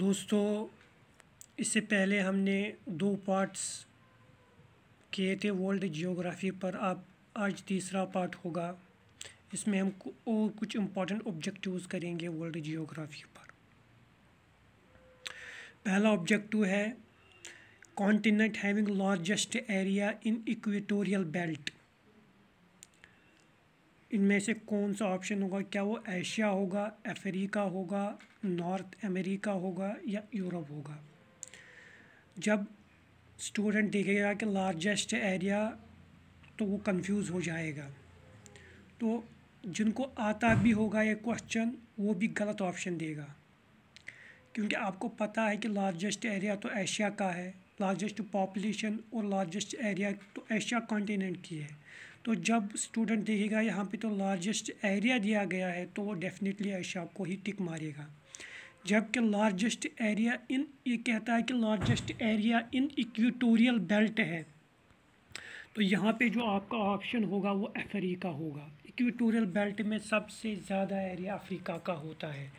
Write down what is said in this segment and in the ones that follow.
दोस्तों इससे पहले हमने दो पार्ट्स किए थे वर्ल्ड जियोग्राफी पर अब आज तीसरा पार्ट होगा इसमें हम और कुछ इम्पॉर्टेंट ऑब्जेक्टिव्स करेंगे वर्ल्ड जियोग्राफी पर पहला ऑब्जेक्टिव है continent having largest area in equatorial belt इनमें से कौन सा ऑप्शन होगा क्या वो एशिया होगा अफ्रीका होगा नॉर्थ अमेरिका होगा या यूरोप होगा जब स्टूडेंट देखेगा कि लार्जेस्ट एरिया तो वो कंफ्यूज हो जाएगा तो जिनको आता भी होगा ये क्वेश्चन वो भी गलत ऑप्शन देगा क्योंकि आपको पता है कि लार्जेस्ट एरिया तो एशिया का है लार्जेस्ट पॉपुलेशन और लार्जेस्ट एरिया तो एशिया कॉन्टीनेंट की है तो जब स्टूडेंट देखेगा यहाँ पे तो लार्जेस्ट एरिया दिया गया है तो वो डेफिनेटली ऐशा को ही टिक मारेगा जबकि लार्जेस्ट एरिया इन ये कहता है कि largest area in equatorial belt है तो यहाँ पे जो आपका ऑप्शन होगा वो अफ्रीका होगा इक्वेटोरियल बेल्ट में सबसे ज़्यादा एरिया अफ्रीका का होता है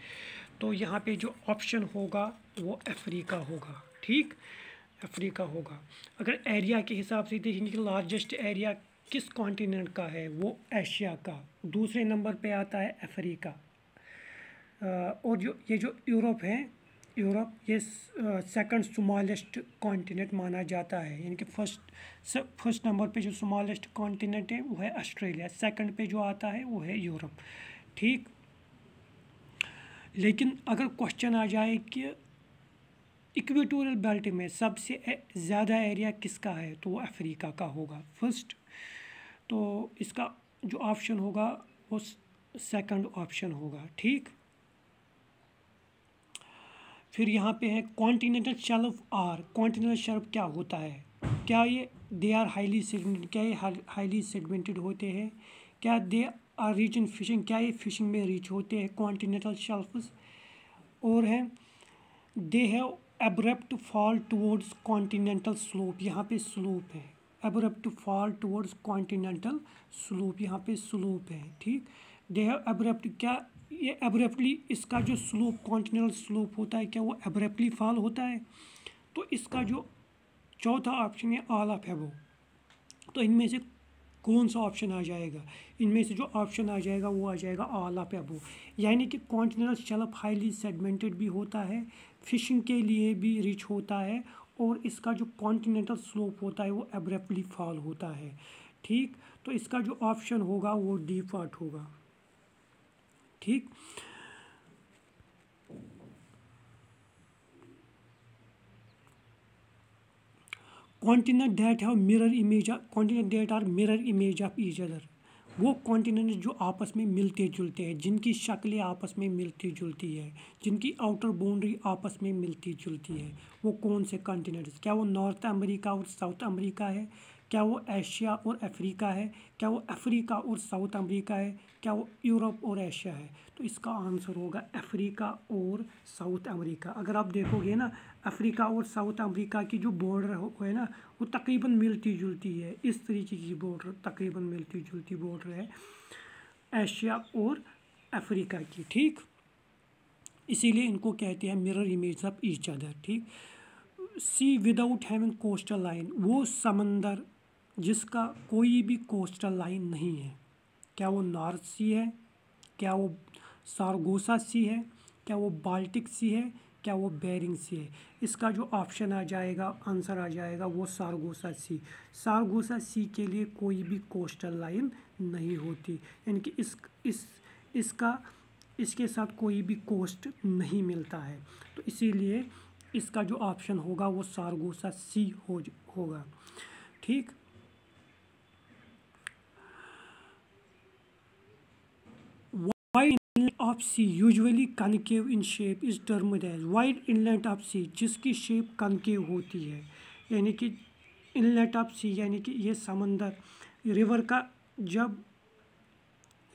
तो यहाँ पे जो ऑप्शन होगा वो अफ्रीका होगा ठीक अफ्रीका होगा अगर एरिया के हिसाब से देखेंगे कि लार्जेस्ट एरिया किस कॉन्टिनेंट का है वो एशिया का दूसरे नंबर पे आता है अफ्रीका और जो ये जो यूरोप है यूरोप ये सेकंड स्मॉलेस्ट कॉन्टिनेंट माना जाता है यानी कि फर्स्ट फर्स्ट नंबर पे जो स्मॉलेस्ट कॉन्टिनेंट है वो है ऑस्ट्रेलिया सेकंड पे जो आता है वो है यूरोप ठीक लेकिन अगर क्वेश्चन आ जाए कि इक्वेटोरियल बेल्ट में सबसे ज़्यादा एरिया किसका है तो वो अफ्रीका का होगा फर्स्ट तो इसका जो ऑप्शन होगा वो सेकंड ऑप्शन होगा ठीक फिर यहाँ पे है continental shelf are continental shelf क्या होता है क्या ये दे आर हाईली सेगमेंटेड क्या ये हाईली सेगमेंटेड होते हैं क्या they are rich in fishing क्या ये फिशिंग में रीच होते हैं कॉन्टीनेंटल शेल्फ और हैं they have abrupt fall towards continental slope यहाँ पे स्लोप है abrupt fall towards continental slope यहाँ पे स्लोप है ठीक दे हैव एबरप्ट क्या ये एबरप्टली इसका जो स्लोप कॉन्टीनेंटल स्लोप होता है क्या वो एबरप्टली फॉल होता है तो इसका जो चौथा ऑप्शन है ऑल ऑफ एबो तो इनमें से कौन सा ऑप्शन आ जाएगा इनमें से जो ऑप्शन आ जाएगा वो आ जाएगा ऑल ऑफ एबो यानी कि कॉन्टीनेंटल शेल्फ हाईली सेगमेंटेड भी होता है फिशिंग के लिए भी रिच होता है और इसका जो कॉन्टीनेंटल स्लोप होता है वो एब्रेपली फॉल होता है ठीक तो इसका जो ऑप्शन होगा वो डिफॉल्ट होगा ठीक कॉन्टीनेंट डेट है mirror image continent that are mirror image of each other वो कॉन्टीनेंट जो आपस में मिलते जुलते हैं जिनकी शक्लें आपस में मिलती जुलती है जिनकी आउटर बाउंड्री आपस में मिलती जुलती है वो कौन से कॉन्टीनेंट्स क्या वो नॉर्थ अमेरिका और साउथ अमेरिका है क्या वो एशिया और अफ्रीका है क्या वो अफ्रीका और साउथ अमेरिका है क्या वो यूरोप और एशिया है तो इसका आंसर होगा अफ्रीका और साउथ अमेरिका अगर आप देखोगे ना अफ्रीका और साउथ अमेरिका की जो बॉर्डर हो है ना वो तकरीबन मिलती जुलती है इस तरीके की बॉर्डर तकरीबन मिलती जुलती बॉर्डर है एशिया और अफ्रीका की ठीक इसीलिए इनको कहते हैं mirror image of each other ठीक sea without having coastal line वो समंदर जिसका कोई भी कोस्टल लाइन नहीं है क्या वो नॉर्थ सी है क्या वो सारगोसा सी है क्या वो बाल्टिक सी है क्या वो बैरिंग सी है इसका जो ऑप्शन आ जाएगा आंसर आ जाएगा वो सारगोसा सी सारगोसा सी के लिए कोई भी कोस्टल लाइन नहीं होती यानी कि इस इस इसका इसके साथ कोई भी कोस्ट नहीं मिलता है तो इसीलिए इसका जो ऑप्शन होगा वो सारगोसा सी हो होगा ठीक wide inlet of sea usually concave in shape is termed as wide inlet of sea जिसकी शेप कनकेव होती है यानी कि इनलेट ऑफ सी यानी कि ये समंदर रिवर का जब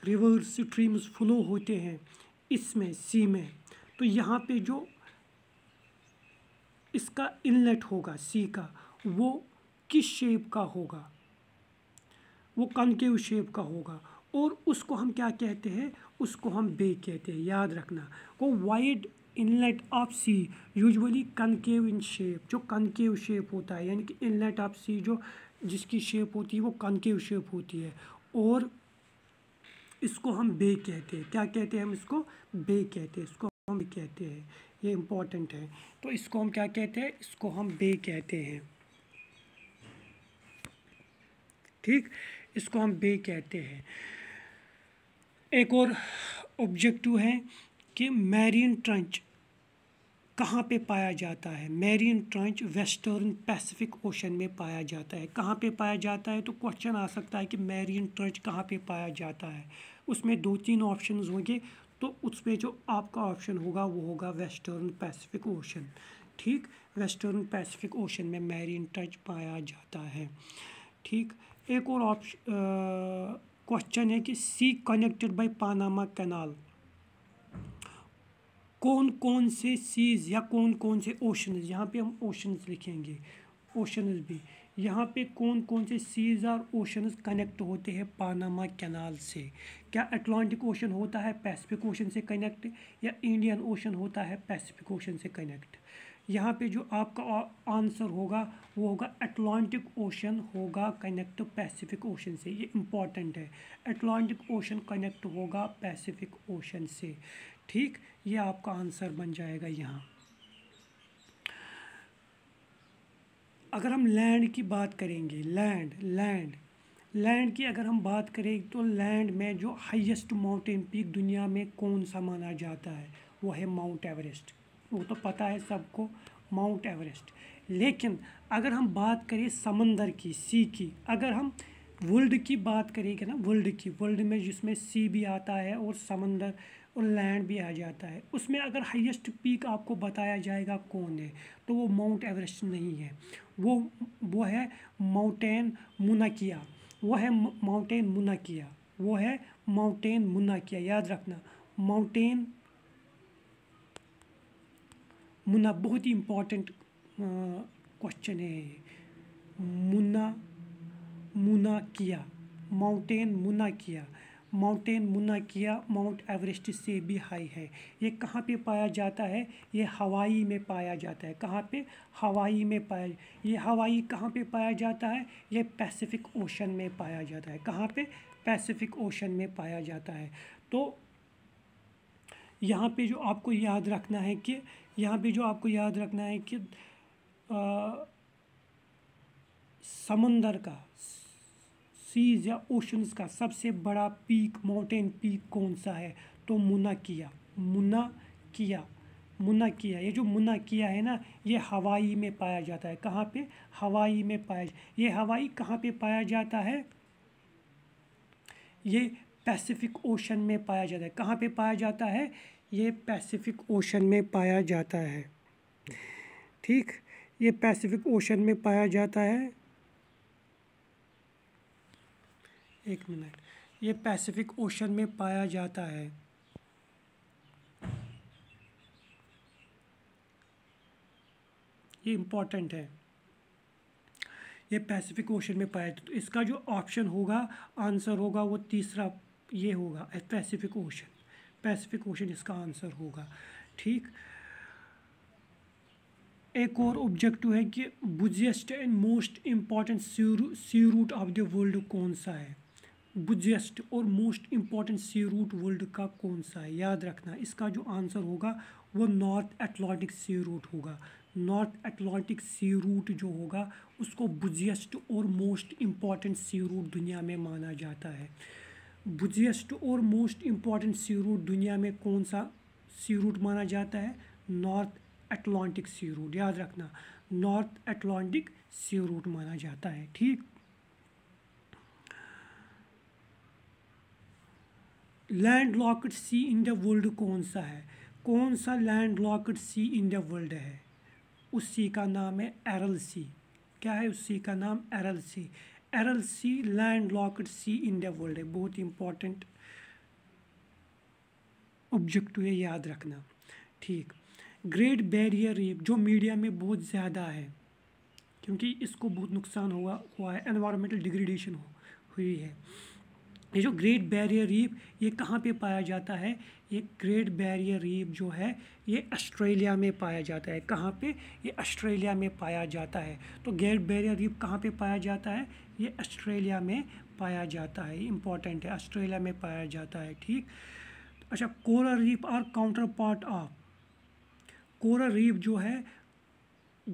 रिवर स्ट्रीम्स फ्लो होते हैं इसमें सी में तो यहाँ पे जो इसका इनलेट होगा सी का वो किस शेप का होगा वो कनकेव शेप का होगा और उसको हम क्या कहते हैं उसको हम बे कहते हैं याद रखना वो wide inlet of sea usually concave in shape जो कनकेव शेप होता है यानी कि इनलेट ऑफ सी जो जिसकी शेप होती है वो कनकेव शेप होती है और इसको हम बे कहते हैं क्या कहते हैं हम इसको बे कहते हैं इसको हम कहते हैं ये इम्पॉर्टेंट है तो इसको हम क्या कहते हैं इसको हम बे कहते हैं ठीक इसको हम बे कहते हैं एक और ऑब्जेक्टिव है कि मैरियन ट्रंच कहाँ पे पाया जाता है Mariana trench western Pacific Ocean में पाया जाता है कहाँ पे पाया जाता है तो क्वेश्चन आ सकता है कि मैरियन ट्रंच कहाँ पे पाया जाता है उसमें दो तीन ऑप्शन होंगे तो उसमें जो आपका ऑप्शन होगा वो होगा वेस्टर्न पैसिफिक ओशन ठीक वेस्टर्न पैसिफिक ओशन में मैरियन ट्रंच पाया जाता है ठीक एक और ऑप्शन क्वेश्चन है कि sea connected by Panama canal कौन कौन से सीज या कौन कौन से ओशनज़ यहाँ पे हम ओशंस लिखेंगे ओशंस भी यहाँ पे कौन कौन से सीज और ओशंस कनेक्ट होते हैं पानामा कैनाल से क्या अटलांटिक ओशन होता है पैसिफिक ओशन से कनेक्ट या इंडियन ओशन होता है पैसिफिक ओशन से कनेक्ट यहाँ पे जो आपका आंसर होगा वो होगा अटलांटिक ओशन होगा कनेक्ट पैसिफिक ओशन से ये इम्पॉर्टेंट है अटलांटिक ओशन कनेक्ट होगा पैसिफिक ओशन से ठीक ये आपका आंसर बन जाएगा यहाँ अगर हम लैंड की बात करेंगे लैंड लैंड लैंड की अगर हम बात करें तो लैंड में जो हाईएस्ट माउंटेन पीक दुनिया में कौन सा माना जाता है वो है माउंट एवरेस्ट वो तो पता है सबको माउंट एवरेस्ट लेकिन अगर हम बात करें समंदर की सी की अगर हम वर्ल्ड की बात करेंगे ना वर्ल्ड की वर्ल्ड में जिसमें सी भी आता है और समंदर और लैंड भी आ जाता है उसमें अगर हाईएस्ट पीक आपको बताया जाएगा कौन है तो वो माउंट एवरेस्ट नहीं है वो वो है माउंटेन मुनाकिया वो है माउंटेन मुनाकिया वो है माउंटेन मुनाकिया याद रखना माउंटेन मुन्ना बहुत ही इम्पोर्टेंट क्वेश्चन है मुन्ना मुना किया माउंटेन मुना किया माउंटेन मुना किया माउंट एवरेस्ट से भी हाई है ये कहाँ पे पाया जाता है ये हवाई में पाया जाता है कहाँ पे हवाई में पाया ये हवाई कहाँ पे पाया जाता है ये पैसिफिक ओशन में पाया जाता है कहाँ पे पैसिफिक ओशन में पाया जाता है तो यहाँ पे जो आपको याद रखना है कि यहाँ पे जो आपको याद रखना है कि समंदर का सीज या ओशंस का सबसे बड़ा पीक माउंटेन पीक कौन सा है तो मुना किया मुना किया मुना किया ये जो मुना किया है ना ये हवाई में पाया जाता है कहाँ पे हवाई में पाया ये हवाई कहाँ पे पाया जाता है ये पैसिफिक ओशन में पाया जाता है कहाँ पे पाया जाता है ये पैसिफिक ओशन में पाया जाता है ठीक ये पैसिफिक ओशन में पाया जाता है एक मिनट ये पैसिफिक ओशन में पाया जाता है ये इम्पॉर्टेंट है ये पैसिफिक ओशन में पाया जाता है तो इसका जो ऑप्शन होगा आंसर होगा वो तीसरा ये होगा पैसिफिक ओशन पैसिफिक ओशन इसका आंसर होगा ठीक एक और ऑब्जेक्टिव है कि busiest and most important sea route of the world कौन सा है बुजेस्ट और most important sea route world का कौन सा है याद रखना इसका जो आंसर होगा वो नॉर्थ एटलांटिक सी रूट होगा नॉर्थ एटलांटिक सी रूट जो होगा उसको बुजेस्ट और मोस्ट इम्पॉर्टेंट सी रूट दुनिया में माना जाता है बुजेस्ट और मोस्ट इम्पॉर्टेंट सी रूट दुनिया में कौन सा सी रूट माना जाता है नॉर्थ अटलांटिक सी रूट याद रखना नॉर्थ अटलांटिक सी रूट माना जाता है ठीक landlocked sea in the world कौन सा है कौन सा landlocked sea in the world है उस सी का नाम है एरल सी क्या है उस सी का नाम Aral sea Aral sea landlocked sea India world है बहुत इंपॉर्टेंट ऑब्जेक्टिव है याद रखना ठीक ग्रेट बैरियर रीफ जो मीडिया में बहुत ज़्यादा है क्योंकि इसको बहुत नुकसान हुआ हुआ है एनवायरमेंटल डिग्रेडेशन हुई है ये जो ग्रेट बैरियर रीफ ये कहाँ पे पाया जाता है ये ग्रेट बैरियर रीफ जो है ये ऑस्ट्रेलिया में पाया जाता है कहाँ पे ये ऑस्ट्रेलिया में पाया जाता है तो ग्रेट बैरियर रीफ कहाँ पे पाया जाता है ये ऑस्ट्रेलिया में पाया जाता है इम्पॉर्टेंट है ऑस्ट्रेलिया में पाया जाता है ठीक अच्छा कोरल रीफ और counterpart of coral reef जो है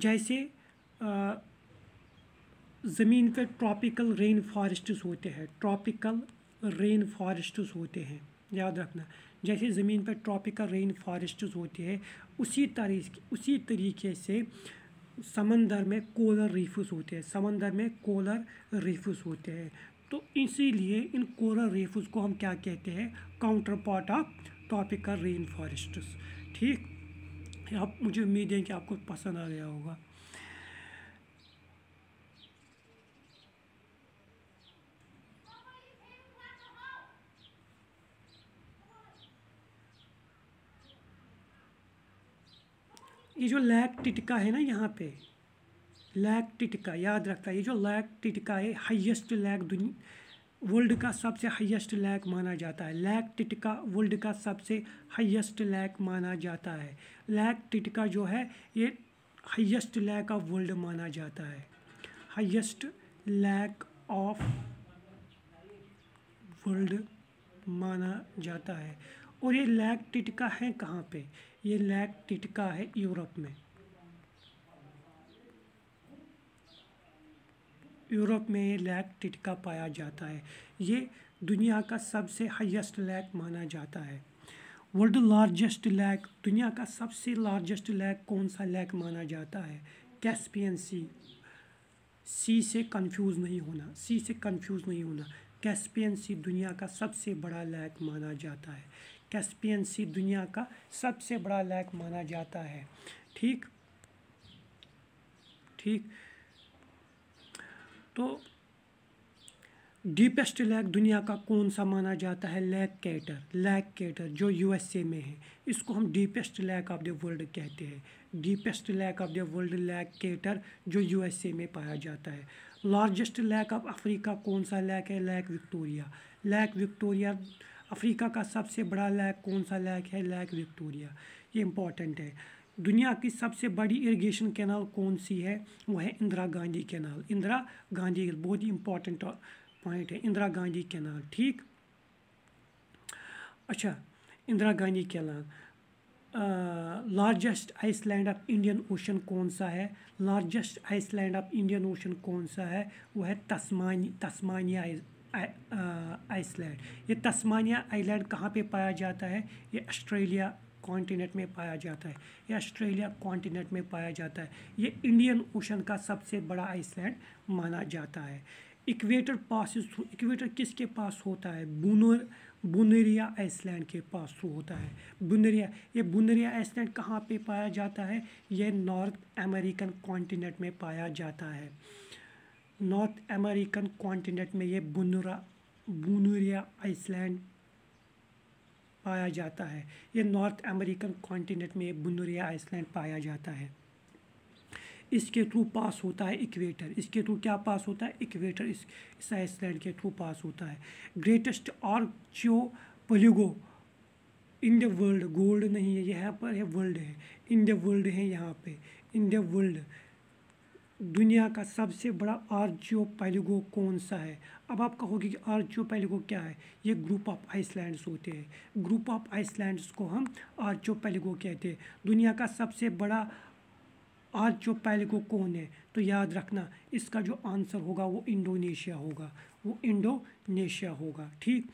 जैसे ज़मीन पर ट्रॉपिकल रेन फॉरेस्ट होते हैं ट्रॉपिकल रेन फॉरेस्ट्स होते हैं याद रखना जैसे ज़मीन पर ट्रॉपिकल रेन फॉरेस्ट्स होते हैं उसी तरीके उसी तरीके से समंदर में कोलर रीफ्स होते हैं समंदर में कोलर रीफ्स होते हैं तो इसीलिए इन कोलर रीफ्स को हम क्या कहते हैं counterpart of tropical rain forests ठीक आप मुझे उम्मीद है कि आपको पसंद आ गया होगा ये जो लैक टिटका है ना यहाँ पे लैक टिटका याद रखता है ये जो लैक टिटका है हाईएस्ट लैक दुनिया वर्ल्ड का सबसे हाईएस्ट लैक माना जाता है लैक टिटका वर्ल्ड का सबसे हाईएस्ट लैक माना जाता है लैक टिटका जो है ये हाईएस्ट लैक ऑफ वर्ल्ड माना जाता है हाईएस्ट लैक ऑफ वर्ल्ड माना जाता है और ये लैक टिटका है कहाँ पे ये लैक टिटका है यूरोप में यूरोप में ये लैक टिटका पाया जाता है ये दुनिया का सबसे हाईएस्ट लैक माना जाता है वर्ल्ड लार्जेस्ट लैक दुनिया का सबसे लार्जेस्ट लैक कौन सा लैक माना जाता है कैस्पियन सी सी से कंफ्यूज नहीं होना सी से कंफ्यूज नहीं होना कैस्पियन सी दुनिया का सबसे बड़ा लैक माना जाता है कैस्पियन सी दुनिया का सबसे बड़ा लैक माना जाता है ठीक ठीक तो डीपेस्ट लैक दुनिया का कौन सा माना जाता है लैक कैटर लैक कैटर जो यूएसए में है इसको हम deepest lake of the world कहते हैं deepest lake of the world lake Crater जो यूएसए में पाया जाता है लार्जेस्ट लैक ऑफ अफ्रीका कौन सा लैक है lake Victoria lake Victoria Africa का सबसे बड़ा लैक कौन सा लैक है लैक विक्टोरिया ये इंपॉर्टेंट है दुनिया की सबसे बड़ी इरिगेशन कैनाल कौन सी है वो है इंदिरा गांधी कैनाल इंदिरा गांधी बहुत ही इंपॉर्टेंट पॉइंट है इंदिरा गांधी कैनाल ठीक अच्छा Indira Gandhi canal largest island of Indian Ocean कौन सा है largest island of Indian Ocean कौन सा है वो है तस्मानी तस्मानिया आइसलैंड ये तस्मानिया आइलैंड कहाँ पे पाया जाता है ये ऑस्ट्रेलिया कॉन्टीनेंट में पाया जाता है ये ऑस्ट्रेलिया कॉन्टिनेंट में पाया जाता है ये इंडियन ओशन का सबसे बड़ा आइसलैंड माना जाता है इक्वेटर थ्रू इक्वेटर किसके पास होता है बूनर बुनरिया आइसलैंड के पास तो होता है बुनरिया ये बुनरिया आइसलैंड कहाँ पे पाया जाता है ये नॉर्थ अमेरिकन कॉन्टिनेंट में पाया जाता है नॉर्थ अमेरिकन कॉन्टिनेंट में ये बुनरा बुनरिया आइसलैंड पाया जाता है ये नॉर्थ अमेरिकन कॉन्टिनेंट में बुनरिया आइसलैंड पाया जाता है इसके थ्रू पास होता है इक्वेटर इसके थ्रू क्या पास होता है इक्वेटर इस इस आइसलैंड के थ्रू पास होता है greatest archipelago in the world gold नहीं है यहाँ पर है वर्ल्ड है इन द वर्ल्ड है यहाँ पे इन द वर्ल्ड दुनिया का सबसे बड़ा आर्जियो पैलिगो कौन सा है अब आप कहोगे कि आर्जियो पैलिगो क्या है ये ग्रुप ऑफ आइसलैंड्स होते हैं ग्रुप ऑफ आइसलैंड्स को हम आर्जियो पैलिगो कहते हैं दुनिया का सबसे बड़ा आज जो पैलिको कौन है तो याद रखना इसका जो आंसर होगा वो इंडोनेशिया होगा वो इंडोनेशिया होगा ठीक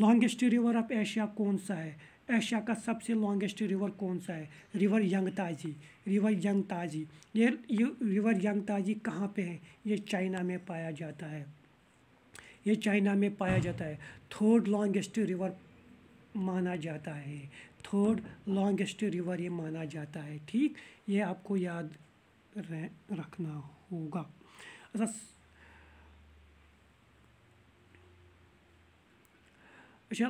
लॉन्गेस्ट रिवर ऑफ एशिया कौन सा है एशिया का सबसे लॉन्गेस्ट रिवर कौन सा है रिवर ताजी रिवर ताजी ये, ये रिवर ताज़ी कहाँ पे है ये चाइना में पाया जाता है ये चाइना में पाया जाता है थर्ड लॉन्गेस्ट रिवर माना जाता है थर्ड लॉन्गेस्ट रिवर ये माना जाता है ठीक ये आपको याद रखना होगा अच्छा अच्छा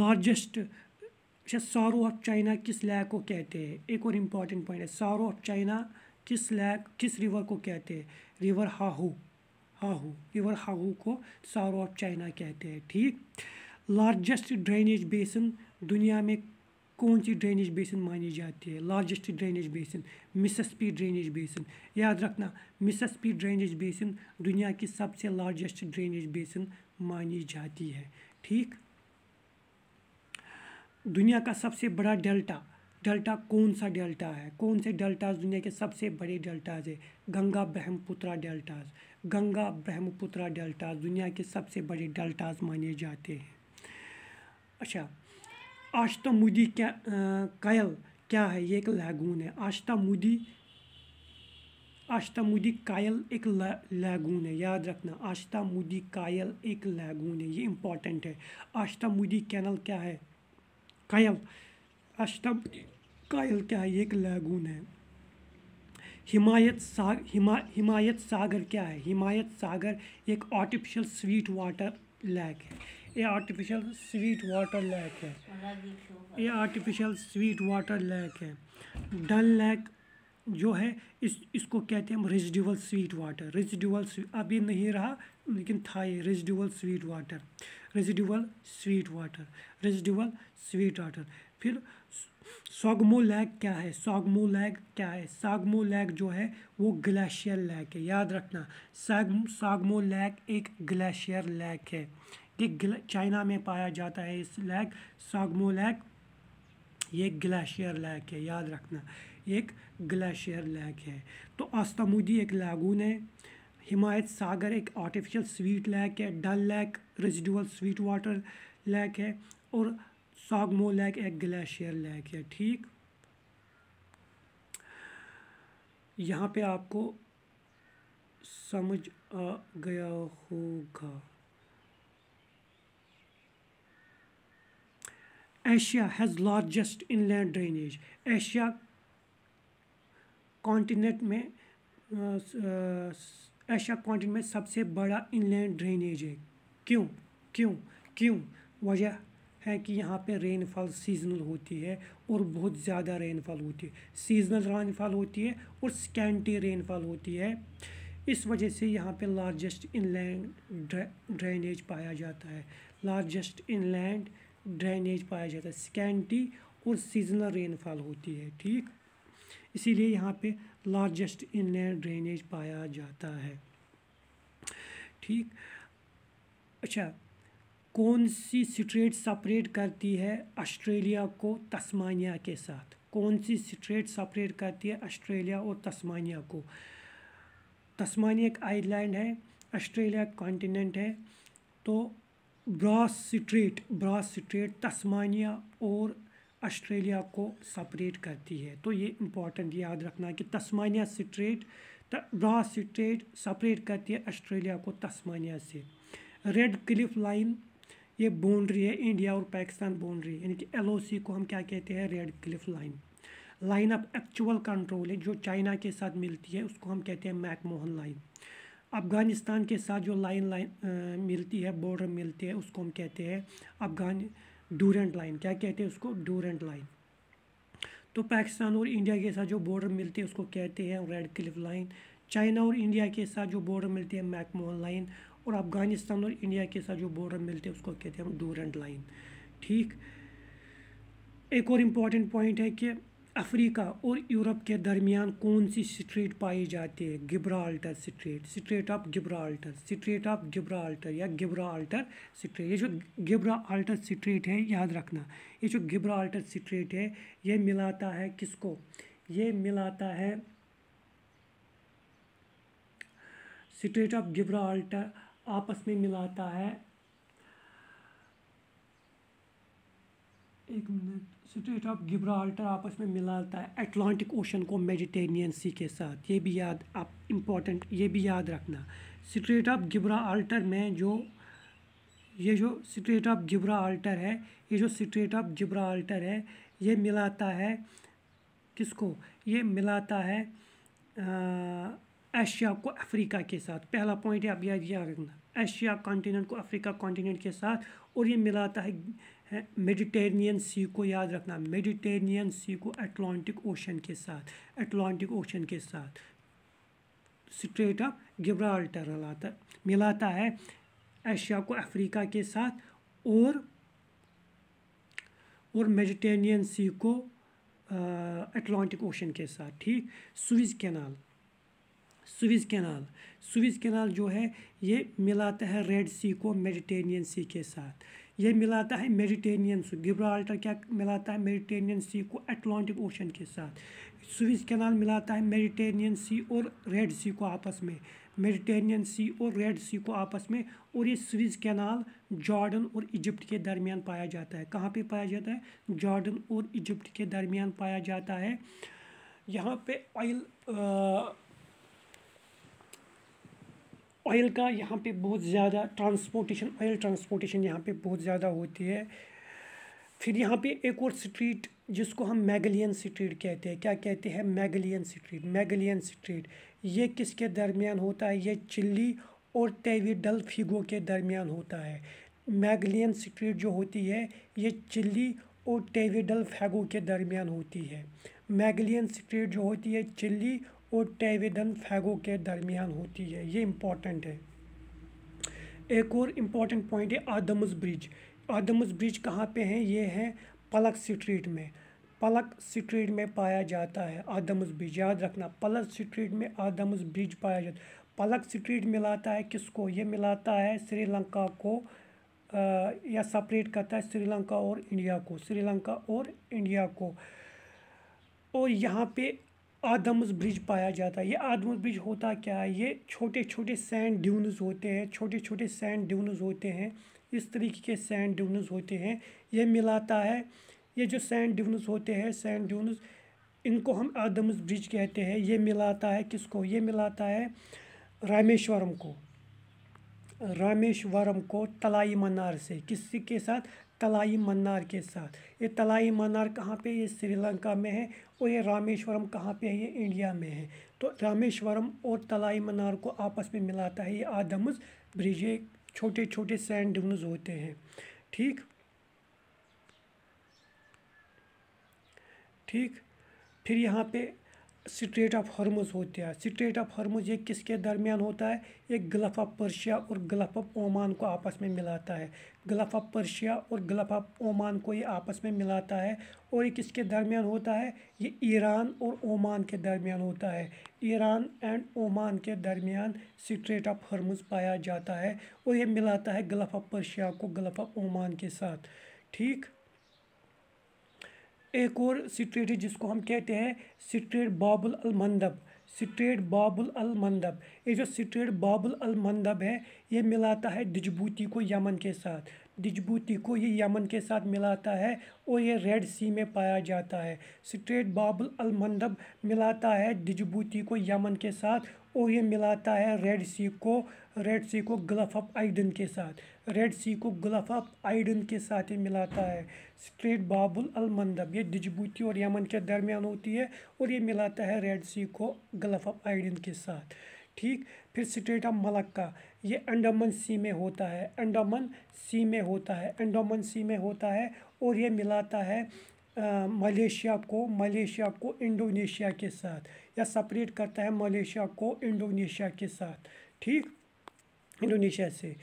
लार्जेस्ट अच्छा सारो ऑफ चाइना किस लैक को कहते हैं एक और इम्पॉर्टेंट पॉइंट है सारो ऑफ चाइना किस लैक किस रिवर को कहते हैं रिवर हाहू हाहू रिवर हाहू को सारो ऑफ चाइना कहते हैं ठीक लार्जेस्ट ड्रेनेज बेसन दुनिया में कौन सी ड्रेनेज बेसन मानी जाती है लार्जेस्ट ड्रेनेज बेसन मिसस्पी ड्रेनेज बेसन याद रखना मिसस्पी ड्रेनेज बेसन दुनिया की सबसे लार्जेस्ट ड्रेनेज बेसन मानी जाती है ठीक दुनिया का सबसे बड़ा डेल्टा डेल्टा कौन सा डेल्टा है कौन से डेल्टाज दुनिया के सबसे बड़े डेल्टाज है गंगा ब्रह्मपुत्रा डेल्टाज गंगा ब्रह्मपुत्रा डेल्टाज दुनिया के सबसे बड़े डेल्टाज माने जाते हैं अच्छा मुदी क्या कायल क्या है ये एक लैगून है आश्तामुदी मुदी कायल एक लैगून है याद रखना मुदी कायल एक लैगून है ये इम्पोर्टेंट है मुदी कैनल क्या है कायल आश्तामुदी कायल क्या है ये एक लैगून है हिमायत साग हिमा हिमायत सागर क्या है हिमायत सागर एक आर्टिफिशियल स्वीट वाटर लैक है ये आर्टिफिशियल स्वीट वाटर लैक है ये आर्टिफिशियल स्वीट वाटर लैक है डल लैक जो है इस इसको कहते हैं हम रेजिडुअल स्वीट वाटर रेजिडुअल अभी नहीं रहा लेकिन था ये residual sweet water residual sweet water residual sweet water फिर सागमो लैक क्या है सागमो लैक क्या है सागमो लेक जो है वो ग्लेशियर लैक है याद रखना सागमो लेक एक ग्लेशियर लेक है कि चाइना में पाया जाता है इस लैक सागमो लैक ये ग्लेशियर लैक है याद रखना एक ग्लेशियर लैक है तो आस्तमुदी एक लागून है हिमायत सागर एक आर्टिफिशियल स्वीट लैक है Dal lake residual sweet water lake है और सागमो लैक एक ग्लेशियर लैक है ठीक यहाँ पे आपको समझ आ गया होगा Asia has inland drainage Asia continent में एशिया uh, कॉन्टिनेंट uh, में सबसे बड़ा इनलैंड ड्रेनेज है क्यों क्यों क्यों वजह है कि यहाँ पे रेनफॉल सीजनल होती है और बहुत ज़्यादा रेनफॉल होती है सीजनल रेनफॉल होती है और स्कैंटी रेनफॉल होती है इस वजह से यहाँ पे लार्जेस्ट इनलैंड ड्रेनेज पाया जाता है लार्जेस्ट इनलैंड ड्रेनेज पाया जाता है स्कैंटी और सीजनल रेनफॉल होती है ठीक इसीलिए यहाँ पे लार्जेस्ट इनलैंड ड्रेनेज पाया जाता है ठीक अच्छा कौन सी स्ट्रेट सेपरेट करती है ऑस्ट्रेलिया को तस्मानिया के साथ कौन सी स्ट्रेट सपरेट करती है ऑस्ट्रेलिया और तस्मानिया को तस्मानिया एक आइलैंड है ऑस्ट्रेलिया कॉन्टिनेंट है तो Bass strait Bass strait Tasmania और ऑस्ट्रेलिया को सपरेट करती है तो ये इम्पॉर्टेंट याद रखना है कि Tasmania strait Bass strait separate करती है ऑस्ट्रेलिया को तस्मानिया से रेड क्लिफ लाइन ये बाउंड्री है इंडिया और पाकिस्तान बाउंड्री यानी कि एलओसी को हम क्या कहते हैं Radcliffe line line of actual control है जो चाइना के साथ मिलती है उसको हम कहते हैं मैकमोहन लाइन अफ़गानिस्तान के साथ जो लाइन लाइन मिलती है बॉर्डर मिलती है उसको हम कहते हैं अफ़गान डूरेंट लाइन क्या कहते हैं उसको डूरेंट लाइन तो पाकिस्तान और इंडिया के साथ जो बॉर्डर मिलती है उसको कहते हैं रेड क्लिफ लाइन चाइना और इंडिया के साथ जो बॉर्डर मिलती है मैकमोहन लाइन और अफ़गानिस्तान और इंडिया के साथ जो बॉर्डर मिलते हैं उसको कहते हैं हम डूरेंट लाइन ठीक एक और इम्पॉर्टेंट पॉइंट है कि अफ्रीका और यूरोप के दरमियान कौन सी स्ट्रीट पाई जाती है Gibraltar street strait of Gibraltar strait of Gibraltar या गिब्राल्टर स्ट्रीट ये जो गिब्राल्टर स्ट्रीट है याद रखना ये जो गिब्राल्टर स्ट्रीट है ये मिलाता है किसको ये मिलाता है स्ट्रेट ऑफ गिब्राल्टर आपस में मिलाता है एक मिनट स्ट्रेट ऑफ गिब्राल्टर आपस में मिलाता है अटलांटिक ओशन को मेडिटेनियन सी के साथ ये भी याद आप इम्पॉर्टेंट ये भी याद रखना स्ट्रेट ऑफ गिब्राल्टर में जो ये जो स्ट्रेट ऑफ गिब्राल्टर है ये जो स्ट्रेट ऑफ गिब्राल्टर है ये मिलाता है किसको ये मिलाता है एशिया को अफ्रीका के साथ पहला पॉइंट आप याद याद रखना एशिया कॉन्टीनेंट को अफ्रीका कॉन्टीनेंट के साथ और ये मिलाता है मेडिटेरेनियन सी को याद रखना मेडिटेरेनियन सी को अटलांटिक ओशन के साथ अटलांटिक ओशन के साथ स्ट्रेट ऑफ गिब्राल्टर हिलाता मिलाता है एशिया को अफ्रीका के साथ और और मेडिटेरेनियन सी को अटलांटिक ओशन के साथ ठीक Suez canal Suez canal Suez canal जो है ये मिलाता है रेड सी को मेडिटेरेनियन सी के साथ ये मिलाता है मेडिटेनियन सू गिब्राल्टर क्या मिलाता है मेडिटेनियन सी को अटलांटिक ओशन के साथ स्विस कैनाल मिलाता है मेडिटेनियन सी और रेड सी को आपस में मेडिटेनियन सी और रेड सी को आपस में और ये स्विस कैनाल जॉर्डन और इजिप्ट के दरमियान पाया जाता है कहाँ पे पाया जाता है जॉर्डन और इजिप्ट के दरमियान पाया जाता है यहाँ पे ऑयल ऑयल का यहाँ पे बहुत ज़्यादा ट्रांसपोर्टेशन ऑयल ट्रांसपोर्टेशन यहाँ पे बहुत ज़्यादा होती है फिर यहाँ पे एक और स्ट्रीट जिसको हम मैगलियन स्ट्रीट कहते हैं क्या कहते हैं मैगलियन स्ट्रीट मैगलियन स्ट्रीट ये किसके दरमियान होता है ये चिल्ली और टेविडल फिगो के दरमियान होता है मैगलियन स्ट्रीट जो होती है ये चिल्ली और डल फैगो के दरमियान होती है मैगलियन स्ट्रीट जो होती है चिल्ली और टेविडन फैगो के दरमियान होती है ये इम्पॉर्टेंट है एक और इम्पॉर्टेंट पॉइंट है आदम्स ब्रिज आदम्स ब्रिज कहाँ पे है ये है पलक स्ट्रीट में पलक स्ट्रीट में पाया जाता है आदम्स ब्रिज याद रखना पलक स्ट्रीट में आदम्स ब्रिज पाया जाता है पलक स्ट्रीट मिलाता है किसको ये मिलाता है श्रीलंका को आ, या सपरेट करता है श्रीलंका और इंडिया को श्रीलंका और इंडिया को और यहाँ पे आदम्स ब्रिज पाया जाता है ये आदम्स ब्रिज होता क्या है ये छोटे छोटे सैंड ड्यूनस होते हैं छोटे छोटे सैंड ड्यूनस होते हैं इस तरीके के सैंड ड्यूनस होते हैं ये मिलाता है ये जो सैंड ड्यूनस होते हैं सैंड ड्यूनस इनको हम आदम्स ब्रिज कहते हैं ये मिलाता है किसको ये मिलाता है रामेश्वरम को रामेश्वरम को तलाई मनार से किसी के साथ तलाई मन्नार के साथ ये तलाई मन्नार कहाँ पे ये श्रीलंका में है और ये रामेश्वरम कहाँ पे है ये इंडिया में है तो रामेश्वरम और तलाई मनार को आपस में मिलाता है ये आदम्स ब्रिज ये छोटे छोटे सैंड ड्यून्स होते हैं ठीक ठीक फिर यहाँ पे स्ट्रेट ऑफ हरमुज होते हैं स्ट्रेट ऑफ हरमुज ये किसके दरमियान होता है ये गल्फ ऑफ पर्शिया और गल्फ ऑफ ओमान को आपस में मिलाता है गल्फ ऑफ पर्शिया और गल्फ ऑफ ओमान को ये आपस में मिलाता है और ये किसके दरमियान होता है ये ईरान और ओमान के दरमियान होता है ईरान एंड ओमान के दरमियान स्ट्रेट ऑफ हरमुज पाया जाता है और ये मिलाता है गल्फ ऑफ पर्शिया को गल्फ ऑफ ओमान के साथ ठीक एक और स्ट्रेट है जिसको हम कहते हैं स्ट्रेट बाबुल अलमंदब स्ट्रेट बाबुल अलमंदब ये जो स्ट्रेट बाबुल अलमंदब है ये मिलाता है डिजबूती को यमन के साथ डिजबूती को ये यमन के साथ मिलाता है और ये रेड सी में पाया जाता है स्ट्रेट बाबुल अलमंदब मिलाता है डिजबूती को यमन के साथ और ये मिलाता है रेड सी को रेड सी को ग्लफ ऑफ आइडन के साथ रेड सी को ग्लफ ऑफ आइडन के साथ ही मिलाता है स्ट्रेट बाबुल अलमंदब ये जजबूती और यमन के दरमियान होती है और ये मिलाता है रेड सी को ग्लफ ऑफ आइडन के साथ ठीक फिर स्टेट ऑफ मलक्का ये अंडमान सी में होता है अंडमान सी में होता है अंडमान सी में होता है और ये मिलाता है मलेशिया को मलेशिया को इंडोनेशिया के साथ या सेपरेट करता है मलेशिया को इंडोनेशिया के साथ ठीक इंडोनेशिया से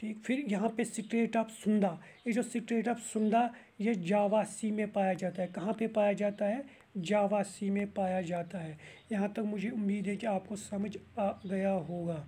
ठीक फिर यहाँ पे सिक्रेट ऑफ सुंदा ये जो सिक्रेट ऑफ सुंदा ये जावा सी में पाया जाता है कहाँ पे पाया जाता है जावा सी में पाया जाता है यहाँ तक मुझे उम्मीद है कि आपको समझ आ गया होगा